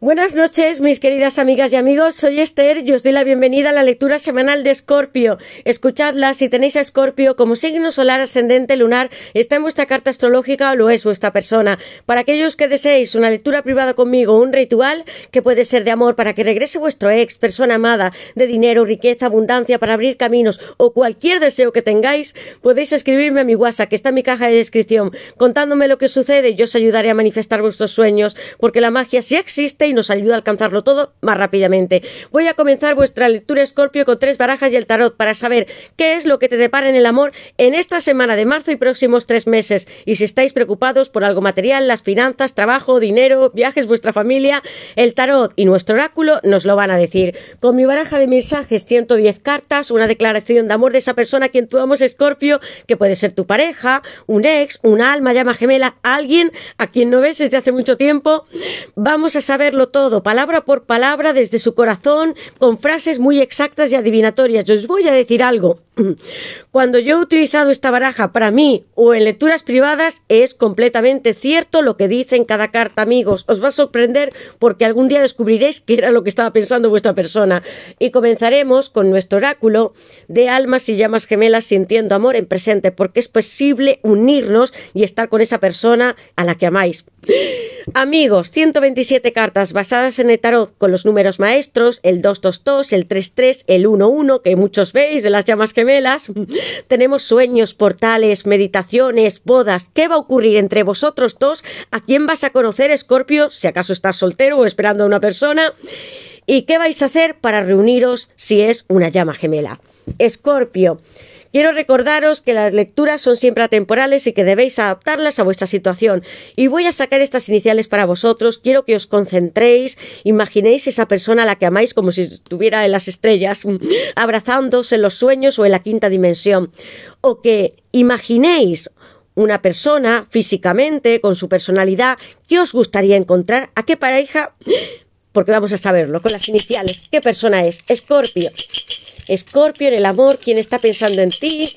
Buenas noches, mis queridas amigas y amigos. Soy Esther y os doy la bienvenida a la lectura semanal de Escorpio. Escuchadla, si tenéis a Escorpio como signo solar ascendente lunar, está en vuestra carta astrológica o lo es vuestra persona. Para aquellos que deseéis una lectura privada conmigo, un ritual que puede ser de amor para que regrese vuestro ex, persona amada, de dinero, riqueza, abundancia, para abrir caminos o cualquier deseo que tengáis, podéis escribirme a mi WhatsApp, que está en mi caja de descripción, contándome lo que sucede y yo os ayudaré a manifestar vuestros sueños, porque la magia sí existe y nos ayuda a alcanzarlo todo más rápidamente. Voy a comenzar vuestra lectura Escorpio con tres barajas y el tarot para saber qué es lo que te depara en el amor en esta semana de marzo y próximos tres meses. Y si estáis preocupados por algo material, las finanzas, trabajo, dinero, viajes, vuestra familia, el tarot y nuestro oráculo nos lo van a decir. Con mi baraja de mensajes, 110 cartas, una declaración de amor de esa persona a quien tú amas, Escorpio, que puede ser tu pareja, un ex, un alma, llama gemela, alguien a quien no ves desde hace mucho tiempo. Vamos a saberlo todo, palabra por palabra, desde su corazón, con frases muy exactas y adivinatorias. Yo os voy a decir algo. Cuando yo he utilizado esta baraja para mí o en lecturas privadas, es completamente cierto lo que dice en cada carta, amigos. Os va a sorprender porque algún día descubriréis qué era lo que estaba pensando vuestra persona. Y comenzaremos con nuestro oráculo de almas y llamas gemelas sintiendo amor en presente, porque es posible unirnos y estar con esa persona a la que amáis. Amigos, 127 cartas basadas en el tarot con los números maestros, el 222, el 33, el 11, que muchos veis de las llamas gemelas. Tenemos sueños, portales, meditaciones, bodas. ¿Qué va a ocurrir entre vosotros dos? ¿A quién vas a conocer, Escorpio? Si acaso estás soltero o esperando a una persona. ¿Y qué vais a hacer para reuniros si es una llama gemela? Escorpio. Quiero recordaros que las lecturas son siempre atemporales y que debéis adaptarlas a vuestra situación. Y voy a sacar estas iniciales para vosotros. Quiero que os concentréis, imaginéis esa persona a la que amáis como si estuviera en las estrellas, mm, abrazándose en los sueños o en la quinta dimensión. O que imaginéis una persona físicamente, con su personalidad, que os gustaría encontrar, a qué pareja, porque vamos a saberlo, con las iniciales, qué persona es, Escorpio. Escorpio, en el amor, quien está pensando en ti.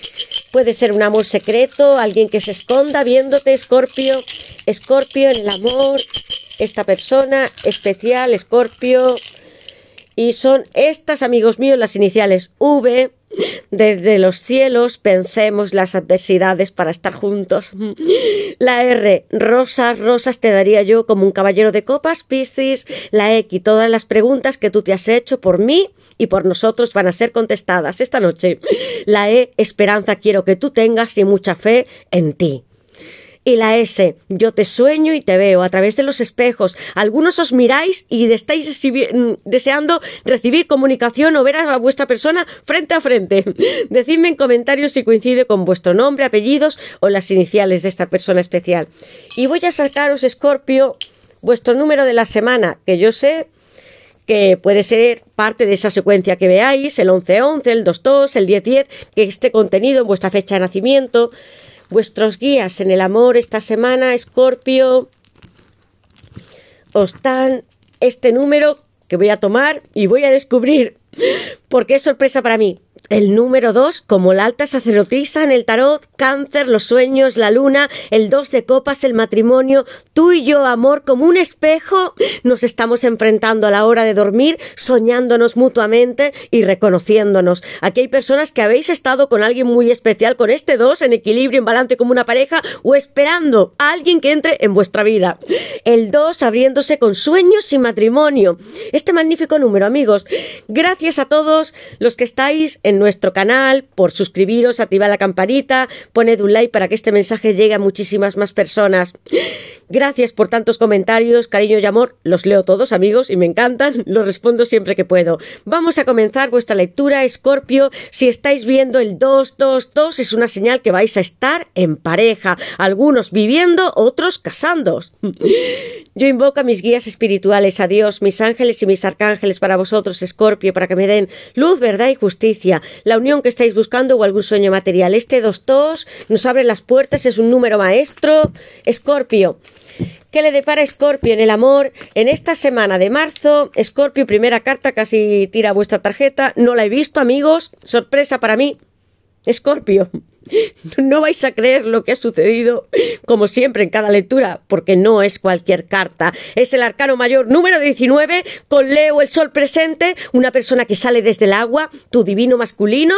Puede ser un amor secreto, alguien que se esconda viéndote, Escorpio. Escorpio, en el amor, esta persona especial, Escorpio. Y son estas, amigos míos, las iniciales V desde los cielos pensemos las adversidades para estar juntos. La R, rosas, rosas te daría yo como un caballero de copas, Piscis. La X, todas las preguntas que tú te has hecho por mí y por nosotros van a ser contestadas esta noche. La E, esperanza quiero que tú tengas y mucha fe en ti y la S. Yo te sueño y te veo a través de los espejos. Algunos os miráis y estáis mm, deseando recibir comunicación o ver a vuestra persona frente a frente. Decidme en comentarios si coincide con vuestro nombre, apellidos o las iniciales de esta persona especial. Y voy a sacaros, Scorpio, vuestro número de la semana, que yo sé que puede ser parte de esa secuencia que veáis, el 1111, -11, el 22, el 1010, -10, que esté contenido en vuestra fecha de nacimiento. Vuestros guías en el amor esta semana, Escorpio, os dan este número que voy a tomar y voy a descubrir, porque es sorpresa para mí el número 2 como la alta sacerdotisa en el tarot, cáncer, los sueños, la luna, el 2 de copas, el matrimonio, tú y yo, amor, como un espejo, nos estamos enfrentando a la hora de dormir, soñándonos mutuamente y reconociéndonos. Aquí hay personas que habéis estado con alguien muy especial, con este 2 en equilibrio, en balance como una pareja o esperando a alguien que entre en vuestra vida. El 2 abriéndose con sueños y matrimonio. Este magnífico número, amigos. Gracias a todos los que estáis en nuestro canal, por suscribiros, activar la campanita, poned un like para que este mensaje llegue a muchísimas más personas. Gracias por tantos comentarios, cariño y amor. Los leo todos, amigos, y me encantan. Los respondo siempre que puedo. Vamos a comenzar vuestra lectura, Escorpio. Si estáis viendo el 2-2-2, es una señal que vais a estar en pareja. Algunos viviendo, otros casando. Yo invoco a mis guías espirituales, a Dios, mis ángeles y mis arcángeles para vosotros, Escorpio, para que me den luz, verdad y justicia, la unión que estáis buscando o algún sueño material. Este 2-2 nos abre las puertas, es un número maestro. Escorpio. ¿Qué le depara Scorpio en el amor? En esta semana de marzo, Scorpio, primera carta, casi tira vuestra tarjeta. No la he visto, amigos. Sorpresa para mí. Scorpio, no vais a creer lo que ha sucedido, como siempre en cada lectura, porque no es cualquier carta. Es el arcano mayor número 19, con Leo el sol presente, una persona que sale desde el agua, tu divino masculino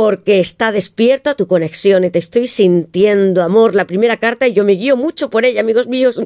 porque está despierta tu conexión y te estoy sintiendo, amor. La primera carta, y yo me guío mucho por ella, amigos míos,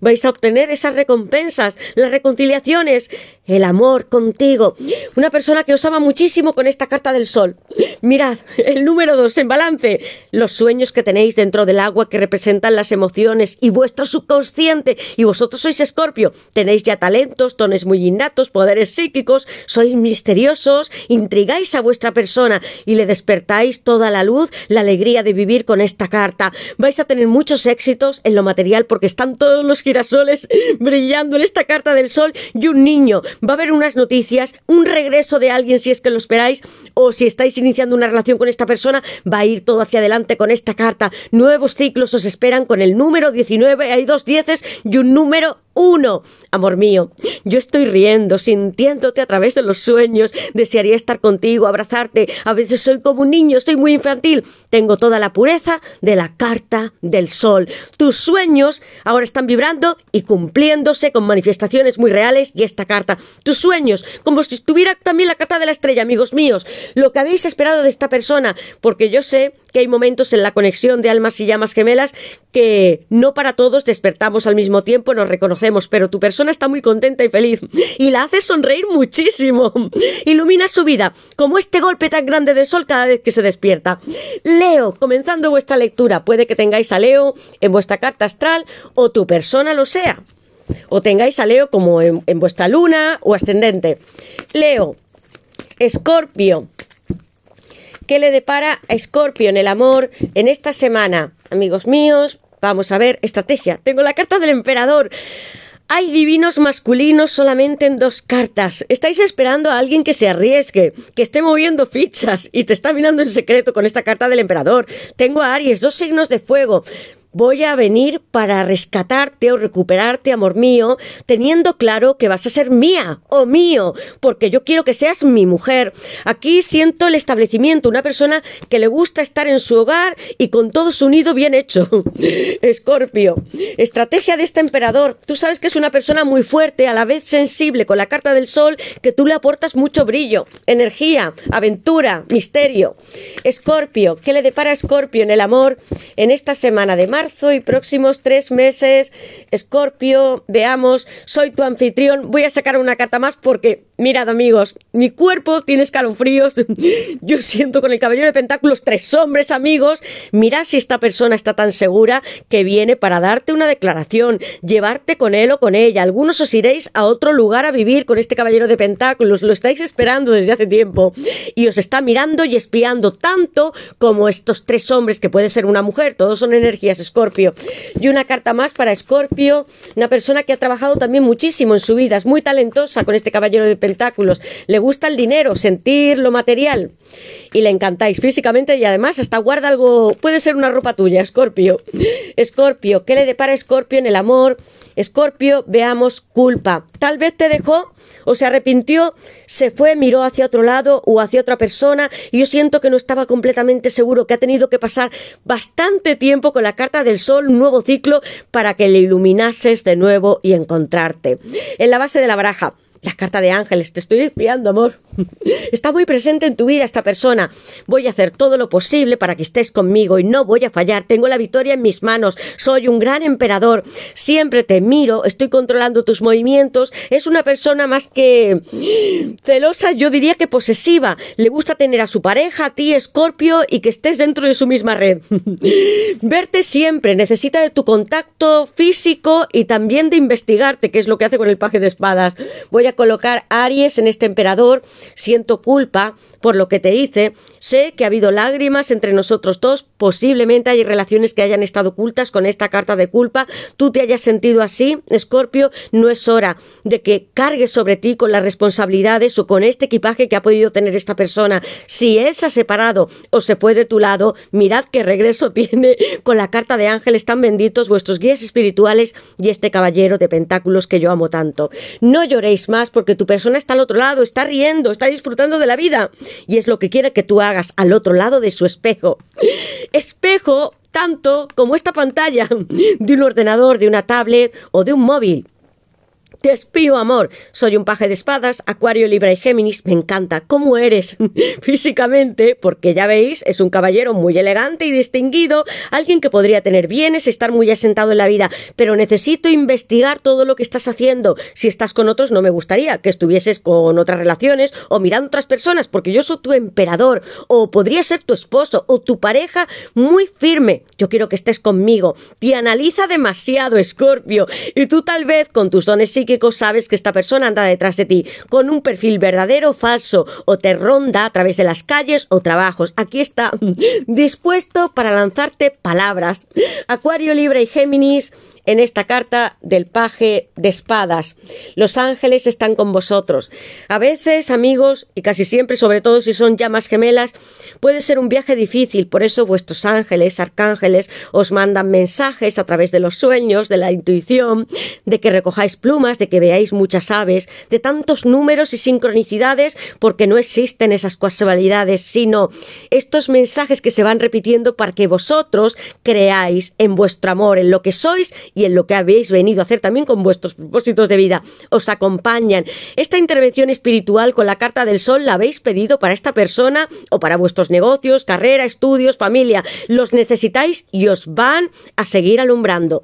vais a obtener esas recompensas, las reconciliaciones, el amor contigo. Una persona que os ama muchísimo con esta carta del sol. Mirad, el número dos en balance. Los sueños que tenéis dentro del agua que representan las emociones y vuestro subconsciente. Y vosotros sois escorpio. Tenéis ya talentos, dones muy innatos, poderes psíquicos. Sois misteriosos, intrigáis a vuestra persona y le despertáis toda la luz, la alegría de vivir con esta carta. Vais a tener muchos éxitos en lo material porque están todos los girasoles brillando en esta carta del sol y un niño va a haber unas noticias, un regreso de alguien si es que lo esperáis o si estáis iniciando una relación con esta persona, va a ir todo hacia adelante con esta carta. Nuevos ciclos os esperan con el número 19, hay dos dieces y un número uno. Amor mío, yo estoy riendo, sintiéndote a través de los sueños. Desearía estar contigo, abrazarte. A veces soy como un niño, soy muy infantil. Tengo toda la pureza de la carta del sol. Tus sueños ahora están vibrando y cumpliéndose con manifestaciones muy reales y esta carta tus sueños, como si estuviera también la carta de la estrella, amigos míos, lo que habéis esperado de esta persona, porque yo sé que hay momentos en la conexión de almas y llamas gemelas que no para todos despertamos al mismo tiempo, nos reconocemos, pero tu persona está muy contenta y feliz y la hace sonreír muchísimo. Ilumina su vida, como este golpe tan grande del sol cada vez que se despierta. Leo, comenzando vuestra lectura, puede que tengáis a Leo en vuestra carta astral o tu persona lo sea o tengáis a Leo como en, vuestra luna o ascendente. Leo, Escorpio. ¿Qué le depara a Escorpio en el amor en esta semana? Amigos míos, vamos a ver, estrategia. Tengo la carta del emperador. Hay divinos masculinos solamente en dos cartas. Estáis esperando a alguien que se arriesgue, que esté moviendo fichas y te está mirando en secreto con esta carta del emperador. Tengo a Aries, dos signos de fuego voy a venir para rescatarte o recuperarte, amor mío, teniendo claro que vas a ser mía o oh mío, porque yo quiero que seas mi mujer. Aquí siento el establecimiento, una persona que le gusta estar en su hogar y con todo su nido bien hecho. Escorpio, estrategia de este emperador. Tú sabes que es una persona muy fuerte, a la vez sensible, con la carta del sol, que tú le aportas mucho brillo, energía, aventura, misterio. Escorpio, ¿qué le depara a Escorpio en el amor en esta semana de marzo? y próximos tres meses. Escorpio, veamos, soy tu anfitrión. Voy a sacar una carta más porque, mirad amigos, mi cuerpo tiene escalofríos. Yo siento con el caballero de pentáculos tres hombres amigos. Mirad si esta persona está tan segura que viene para darte una declaración, llevarte con él o con ella. Algunos os iréis a otro lugar a vivir con este caballero de pentáculos. Lo estáis esperando desde hace tiempo y os está mirando y espiando tanto como estos tres hombres que puede ser una mujer. Todos son energías y una carta más para Escorpio, una persona que ha trabajado también muchísimo en su vida, es muy talentosa con este caballero de pentáculos, le gusta el dinero, sentir lo material y le encantáis físicamente y además hasta guarda algo, puede ser una ropa tuya, Scorpio. Scorpio, ¿qué le depara Scorpio en el amor? Scorpio, veamos culpa. Tal vez te dejó o se arrepintió, se fue, miró hacia otro lado o hacia otra persona y yo siento que no estaba completamente seguro, que ha tenido que pasar bastante tiempo con la carta del sol, un nuevo ciclo, para que le iluminases de nuevo y encontrarte. En la base de la baraja, la carta de ángeles, te estoy espiando, amor. Está muy presente en tu vida esta persona. Voy a hacer todo lo posible para que estés conmigo y no voy a fallar. Tengo la victoria en mis manos. Soy un gran emperador. Siempre te miro. Estoy controlando tus movimientos. Es una persona más que celosa, yo diría que posesiva. Le gusta tener a su pareja, a ti, Escorpio, y que estés dentro de su misma red. Verte siempre. Necesita de tu contacto físico y también de investigarte, que es lo que hace con el paje de espadas. Voy a colocar Aries en este emperador siento culpa por lo que te hice Sé que ha habido lágrimas entre nosotros dos, posiblemente hay relaciones que hayan estado ocultas con esta carta de culpa, tú te hayas sentido así, Escorpio, no es hora de que cargues sobre ti con las responsabilidades o con este equipaje que ha podido tener esta persona. Si él se ha separado o se fue de tu lado, mirad qué regreso tiene con la carta de ángeles tan benditos vuestros guías espirituales y este caballero de pentáculos que yo amo tanto. No lloréis más porque tu persona está al otro lado, está riendo, está disfrutando de la vida y es lo que quiere que tú hagas al otro lado de su espejo. Espejo tanto como esta pantalla de un ordenador, de una tablet o de un móvil. Te espío, amor. Soy un paje de espadas, acuario, libra y géminis. Me encanta cómo eres físicamente, porque ya veis, es un caballero muy elegante y distinguido, alguien que podría tener bienes, estar muy asentado en la vida, pero necesito investigar todo lo que estás haciendo. Si estás con otros, no me gustaría que estuvieses con otras relaciones o mirando otras personas, porque yo soy tu emperador, o podría ser tu esposo o tu pareja muy firme. Yo quiero que estés conmigo. Te analiza demasiado, Escorpio, y tú tal vez con tus dones psíquicos sabes que esta persona anda detrás de ti, con un perfil verdadero o falso, o te ronda a través de las calles o trabajos. Aquí está, dispuesto para lanzarte palabras. Acuario Libre y Géminis en esta carta del paje de espadas. Los ángeles están con vosotros. A veces, amigos, y casi siempre, sobre todo si son llamas gemelas, puede ser un viaje difícil, por eso vuestros ángeles, arcángeles, os mandan mensajes a través de los sueños, de la intuición, de que recojáis plumas, de que veáis muchas aves, de tantos números y sincronicidades, porque no existen esas casualidades, sino estos mensajes que se van repitiendo para que vosotros creáis en vuestro amor, en lo que sois y en lo que habéis venido a hacer también con vuestros propósitos de vida. Os acompañan. Esta intervención espiritual con la carta del sol la habéis pedido para esta persona o para vuestros negocios, carrera, estudios, familia. Los necesitáis y os van a seguir alumbrando.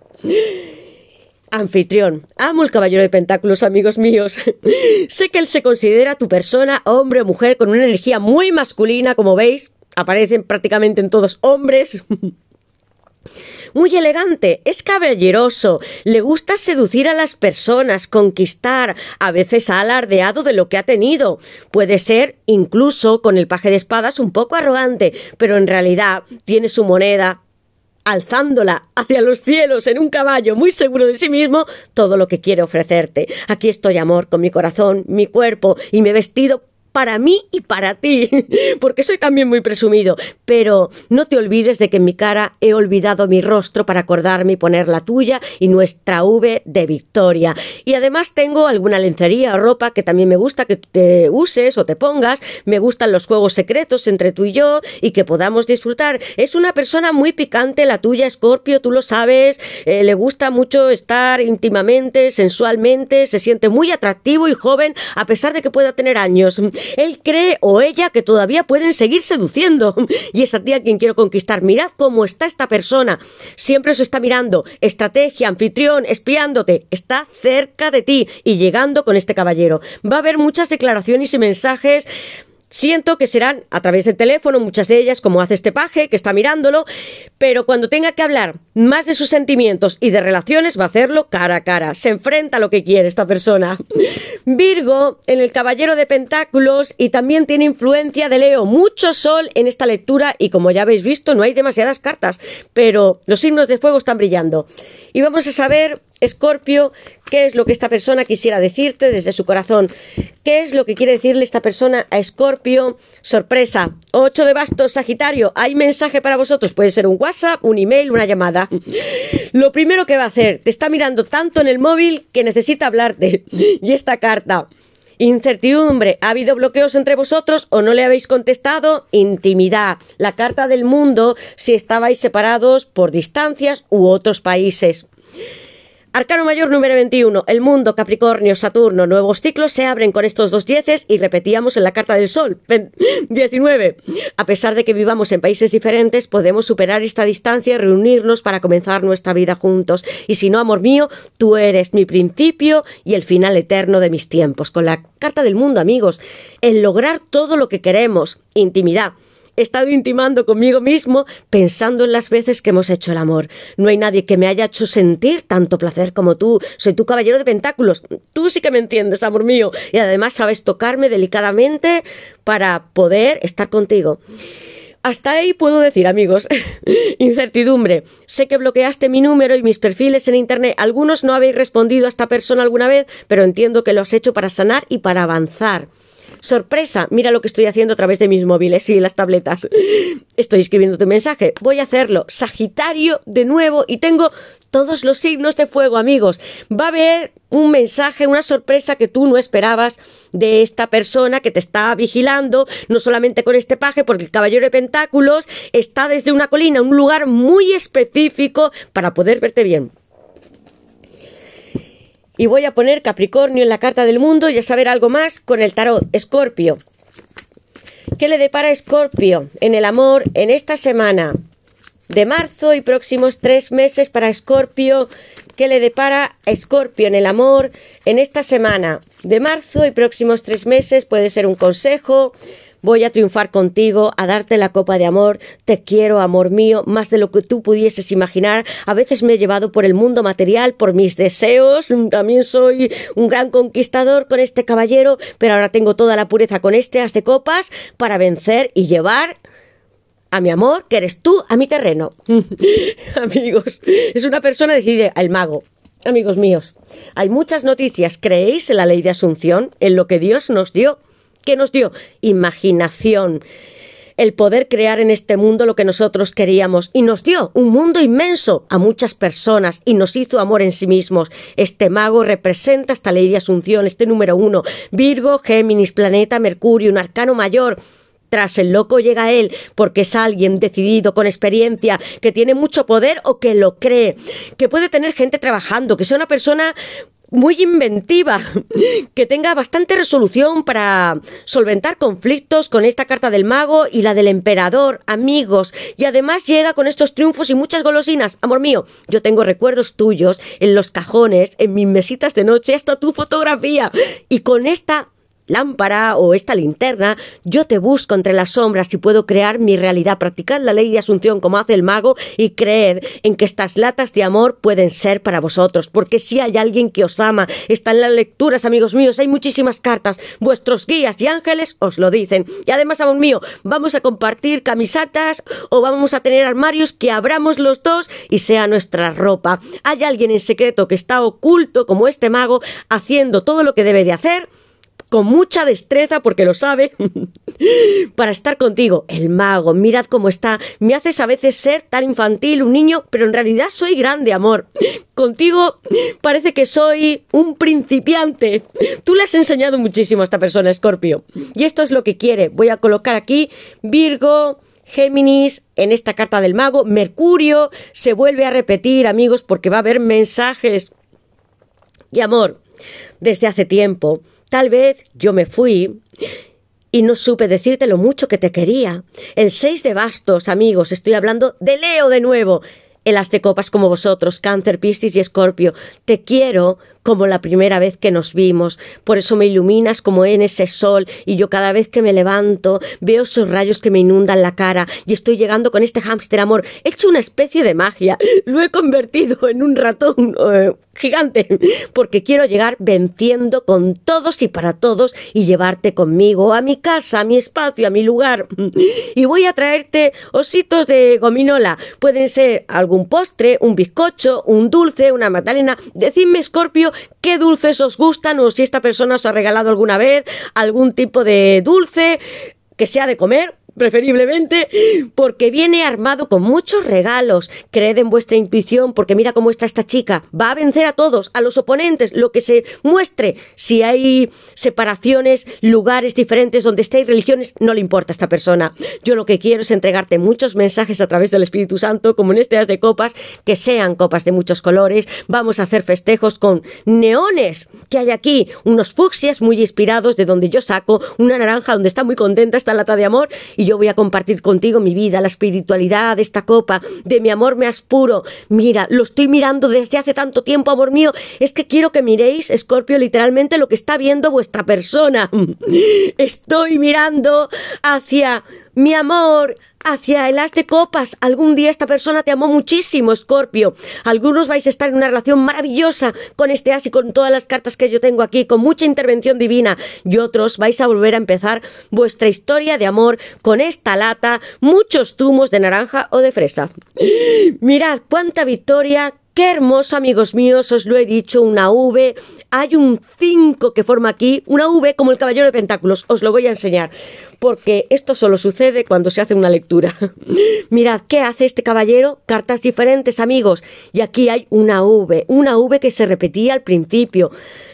Anfitrión, amo el caballero de pentáculos, amigos míos. sé que él se considera tu persona, hombre o mujer, con una energía muy masculina, como veis. Aparecen prácticamente en todos hombres. Muy elegante, es caballeroso, le gusta seducir a las personas, conquistar, a veces ha alardeado de lo que ha tenido. Puede ser, incluso con el paje de espadas, un poco arrogante, pero en realidad tiene su moneda, alzándola hacia los cielos en un caballo muy seguro de sí mismo, todo lo que quiere ofrecerte. Aquí estoy, amor, con mi corazón, mi cuerpo y mi vestido para mí y para ti, porque soy también muy presumido, pero no te olvides de que en mi cara he olvidado mi rostro para acordarme y poner la tuya y nuestra V de victoria. Y además tengo alguna lencería o ropa que también me gusta que te uses o te pongas, me gustan los juegos secretos entre tú y yo y que podamos disfrutar. Es una persona muy picante la tuya, Scorpio, tú lo sabes, eh, le gusta mucho estar íntimamente, sensualmente, se siente muy atractivo y joven a pesar de que pueda tener años él cree o ella que todavía pueden seguir seduciendo. Y esa tía quien quiero conquistar, mirad cómo está esta persona. Siempre se está mirando. Estrategia, anfitrión, espiándote. Está cerca de ti y llegando con este caballero. Va a haber muchas declaraciones y mensajes Siento que serán a través del teléfono, muchas de ellas, como hace este paje, que está mirándolo, pero cuando tenga que hablar más de sus sentimientos y de relaciones, va a hacerlo cara a cara. Se enfrenta a lo que quiere esta persona. Virgo, en el Caballero de Pentáculos, y también tiene influencia de Leo. Mucho sol en esta lectura, y como ya habéis visto, no hay demasiadas cartas, pero los signos de fuego están brillando. Y vamos a saber Escorpio, ¿qué es lo que esta persona quisiera decirte desde su corazón? ¿Qué es lo que quiere decirle esta persona a Escorpio? Sorpresa. 8 de bastos, Sagitario. ¿Hay mensaje para vosotros? Puede ser un WhatsApp, un email, una llamada. Lo primero que va a hacer, te está mirando tanto en el móvil que necesita hablarte. Y esta carta. Incertidumbre, ¿ha habido bloqueos entre vosotros o no le habéis contestado? Intimidad, la carta del mundo si estabais separados por distancias u otros países. Arcano Mayor número 21, el mundo, Capricornio, Saturno, nuevos ciclos se abren con estos dos dieces y repetíamos en la carta del Sol, 19. A pesar de que vivamos en países diferentes, podemos superar esta distancia y reunirnos para comenzar nuestra vida juntos. Y si no, amor mío, tú eres mi principio y el final eterno de mis tiempos. Con la carta del mundo, amigos, el lograr todo lo que queremos, intimidad, he estado intimando conmigo mismo pensando en las veces que hemos hecho el amor. No hay nadie que me haya hecho sentir tanto placer como tú. Soy tu caballero de pentáculos. Tú sí que me entiendes, amor mío. Y además sabes tocarme delicadamente para poder estar contigo. Hasta ahí puedo decir, amigos. Incertidumbre. Sé que bloqueaste mi número y mis perfiles en Internet. Algunos no habéis respondido a esta persona alguna vez, pero entiendo que lo has hecho para sanar y para avanzar. Sorpresa, mira lo que estoy haciendo a través de mis móviles y las tabletas. Estoy escribiendo tu mensaje. Voy a hacerlo. Sagitario de nuevo y tengo todos los signos de fuego, amigos. Va a haber un mensaje, una sorpresa que tú no esperabas de esta persona que te está vigilando, no solamente con este paje, porque el caballero de pentáculos está desde una colina, un lugar muy específico para poder verte bien y voy a poner Capricornio en la carta del mundo y a saber algo más con el tarot Escorpio. ¿Qué le depara Escorpio en el amor en esta semana de marzo y próximos tres meses para Escorpio? ¿Qué le depara Escorpio en el amor en esta semana de marzo y próximos tres meses? Puede ser un consejo, voy a triunfar contigo, a darte la copa de amor, te quiero, amor mío, más de lo que tú pudieses imaginar. A veces me he llevado por el mundo material, por mis deseos, también soy un gran conquistador con este caballero, pero ahora tengo toda la pureza con este as de copas para vencer y llevar a mi amor, que eres tú, a mi terreno. Amigos, es una persona decide al mago. Amigos míos, hay muchas noticias. ¿Creéis en la ley de asunción? ¿En lo que Dios nos dio? ¿Qué nos dio? Imaginación el poder crear en este mundo lo que nosotros queríamos y nos dio un mundo inmenso a muchas personas y nos hizo amor en sí mismos. Este mago representa esta ley de Asunción, este número uno, Virgo, Géminis, planeta Mercurio, un arcano mayor. Tras el loco llega él, porque es alguien decidido, con experiencia, que tiene mucho poder o que lo cree, que puede tener gente trabajando, que sea una persona muy inventiva, que tenga bastante resolución para solventar conflictos con esta carta del mago y la del emperador, amigos. Y además llega con estos triunfos y muchas golosinas. Amor mío, yo tengo recuerdos tuyos en los cajones, en mis mesitas de noche, hasta tu fotografía. Y con esta lámpara o esta linterna, yo te busco entre las sombras y puedo crear mi realidad. Practicad la ley de asunción como hace el mago y creed en que estas latas de amor pueden ser para vosotros, porque si hay alguien que os ama, están las lecturas, amigos míos, hay muchísimas cartas, vuestros guías y ángeles os lo dicen. Y además, amor mío, vamos a compartir camisetas o vamos a tener armarios que abramos los dos y sea nuestra ropa. Hay alguien en secreto que está oculto como este mago haciendo todo lo que debe de hacer con mucha destreza, porque lo sabe, para estar contigo. El mago, mirad cómo está. Me haces a veces ser tan infantil, un niño, pero en realidad soy grande, amor. Contigo parece que soy un principiante. Tú le has enseñado muchísimo a esta persona, Escorpio. Y esto es lo que quiere. Voy a colocar aquí Virgo. Géminis, en esta carta del mago, Mercurio se vuelve a repetir, amigos, porque va a haber mensajes. Y amor, desde hace tiempo Tal vez yo me fui y no supe decirte lo mucho que te quería. El seis de bastos, amigos, estoy hablando de Leo de nuevo. El las de copas como vosotros, Cáncer, Piscis y Escorpio. Te quiero como la primera vez que nos vimos. Por eso me iluminas como en ese sol y yo cada vez que me levanto veo esos rayos que me inundan la cara y estoy llegando con este hámster amor. He hecho una especie de magia. Lo he convertido en un ratón eh, gigante porque quiero llegar venciendo con todos y para todos y llevarte conmigo a mi casa, a mi espacio, a mi lugar. Y voy a traerte ositos de gominola. Pueden ser algún postre, un bizcocho, un dulce, una magdalena. Decidme, Scorpio, qué dulces os gustan o si esta persona os ha regalado alguna vez algún tipo de dulce que sea de comer preferiblemente, porque viene armado con muchos regalos. Creed en vuestra intuición, porque mira cómo está esta chica. Va a vencer a todos, a los oponentes, lo que se muestre. Si hay separaciones, lugares diferentes donde estéis, religiones, no le importa a esta persona. Yo lo que quiero es entregarte muchos mensajes a través del Espíritu Santo, como en este As de Copas, que sean copas de muchos colores. Vamos a hacer festejos con neones que hay aquí, unos fucsias muy inspirados de donde yo saco, una naranja donde está muy contenta esta lata de amor, y yo voy a compartir contigo mi vida, la espiritualidad de esta copa, de mi amor me aspuro. Mira, lo estoy mirando desde hace tanto tiempo, amor mío. Es que quiero que miréis, Escorpio, literalmente lo que está viendo vuestra persona. Estoy mirando hacia mi amor, hacia el as de copas. Algún día esta persona te amó muchísimo, Escorpio. Algunos vais a estar en una relación maravillosa con este as y con todas las cartas que yo tengo aquí, con mucha intervención divina. Y otros vais a volver a empezar vuestra historia de amor con esta lata, muchos zumos de naranja o de fresa. Mirad cuánta victoria, Qué hermoso, amigos míos, os lo he dicho, una V. Hay un 5 que forma aquí, una V como el caballero de pentáculos. Os lo voy a enseñar, porque esto solo sucede cuando se hace una lectura. Mirad, ¿qué hace este caballero? Cartas diferentes, amigos. Y aquí hay una V, una V que se repetía al principio.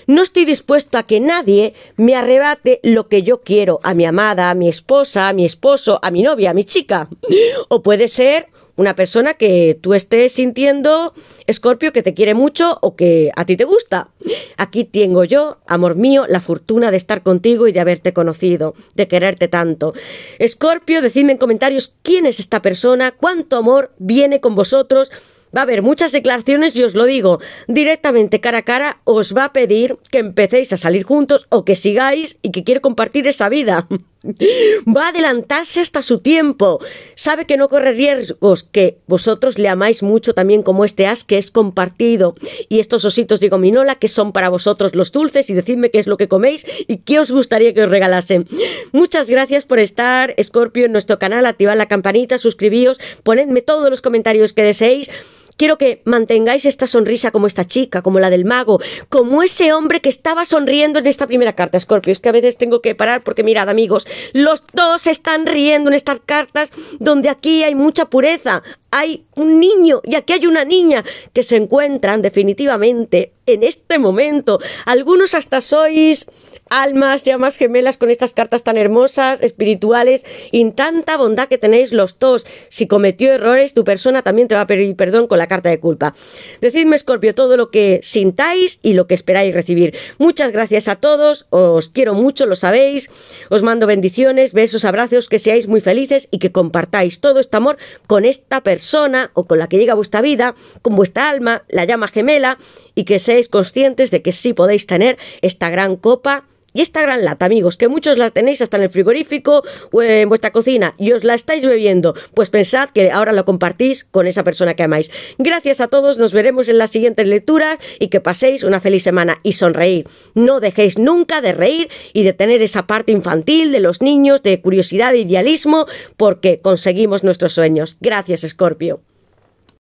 No estoy dispuesto a que nadie me arrebate lo que yo quiero, a mi amada, a mi esposa, a mi esposo, a mi novia, a mi chica. O puede ser una persona que tú estés sintiendo, Escorpio, que te quiere mucho o que a ti te gusta. Aquí tengo yo, amor mío, la fortuna de estar contigo y de haberte conocido, de quererte tanto. Escorpio, decidme en comentarios quién es esta persona, cuánto amor viene con vosotros. Va a haber muchas declaraciones y os lo digo, directamente cara a cara os va a pedir que empecéis a salir juntos o que sigáis y que quiere compartir esa vida. Va a adelantarse hasta su tiempo. Sabe que no corre riesgos, que vosotros le amáis mucho también como este as que es compartido. Y estos ositos de gominola que son para vosotros los dulces y decidme qué es lo que coméis y qué os gustaría que os regalasen. Muchas gracias por estar, Scorpio, en nuestro canal. Activad la campanita, suscribíos, ponedme todos los comentarios que deseéis. Quiero que mantengáis esta sonrisa como esta chica, como la del mago, como ese hombre que estaba sonriendo en esta primera carta, Scorpio. Es que a veces tengo que parar porque mirad, amigos, los dos están riendo en estas cartas donde aquí hay mucha pureza. Hay un niño y aquí hay una niña que se encuentran definitivamente en este momento. Algunos hasta sois almas, llamas gemelas con estas cartas tan hermosas, espirituales, y tanta bondad que tenéis los dos. Si cometió errores, tu persona también te va a pedir perdón con la carta de culpa. Decidme, Scorpio, todo lo que sintáis y lo que esperáis recibir. Muchas gracias a todos, os quiero mucho, lo sabéis. Os mando bendiciones, besos, abrazos, que seáis muy felices y que compartáis todo este amor con esta persona o con la que llega a vuestra vida, con vuestra alma, la llama gemela, y que seáis conscientes de que sí podéis tener esta gran copa y esta gran lata, amigos, que muchos las tenéis hasta en el frigorífico o en vuestra cocina y os la estáis bebiendo, pues pensad que ahora lo compartís con esa persona que amáis. Gracias a todos, nos veremos en las siguientes lecturas y que paséis una feliz semana y sonreír. No dejéis nunca de reír y de tener esa parte infantil de los niños, de curiosidad, de idealismo, porque conseguimos nuestros sueños. Gracias, Scorpio.